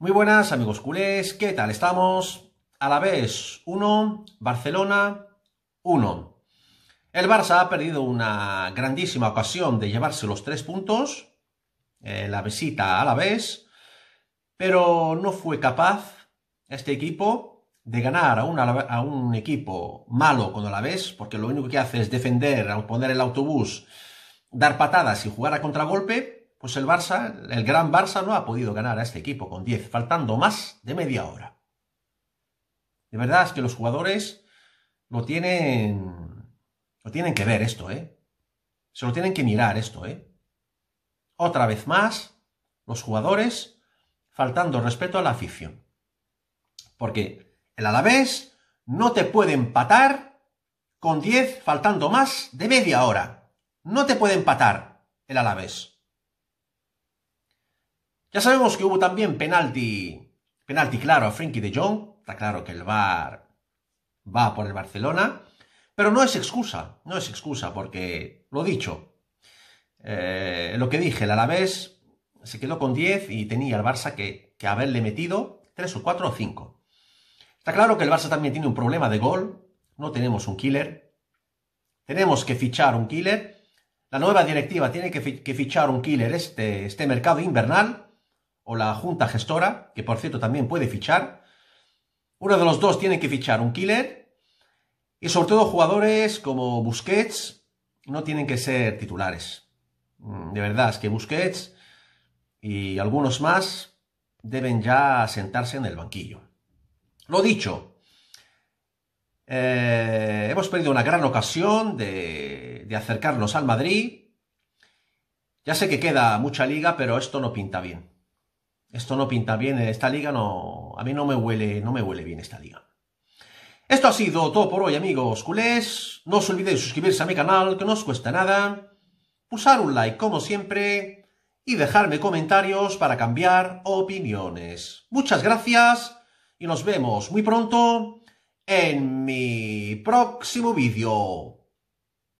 Muy buenas amigos culés, ¿qué tal estamos? A la vez 1, Barcelona 1. El Barça ha perdido una grandísima ocasión de llevarse los tres puntos, eh, la visita a la vez, pero no fue capaz este equipo de ganar a un, a un equipo malo con Alavés, porque lo único que hace es defender, poner el autobús, dar patadas y jugar a contragolpe, pues el Barça, el gran Barça no ha podido ganar a este equipo con 10, faltando más de media hora. De verdad es que los jugadores lo tienen, lo tienen que ver esto, ¿eh? Se lo tienen que mirar esto, ¿eh? Otra vez más, los jugadores faltando respeto a la afición. Porque el Alavés no te puede empatar con 10 faltando más de media hora. No te puede empatar el Alavés. Ya sabemos que hubo también penalti, penalti claro a Frenkie de Jong. Está claro que el VAR va por el Barcelona, pero no es excusa, no es excusa porque, lo dicho, eh, lo que dije, el Alavés se quedó con 10 y tenía el Barça que, que haberle metido 3 o 4 o 5. Está claro que el Barça también tiene un problema de gol, no tenemos un killer, tenemos que fichar un killer, la nueva directiva tiene que, fichar un killer este, este mercado invernal o la junta gestora, que por cierto también puede fichar. Uno de los dos tiene que fichar un killer y sobre todo jugadores como Busquets no tienen que ser titulares. Mm, de verdad, es que Busquets y algunos más deben ya sentarse en el banquillo. Lo dicho, eh, hemos perdido una gran ocasión de, de acercarnos al Madrid. Ya sé que queda mucha liga, pero esto no pinta bien. Esto no pinta bien, esta liga no... A mí no me huele, no me huele bien esta liga. Esto ha sido todo por hoy, amigos culés. No os olvidéis de suscribirse a mi canal, que no os cuesta nada. Pulsar un like, como siempre. Y dejarme comentarios para cambiar opiniones. Muchas gracias. Y nos vemos muy pronto en mi próximo vídeo.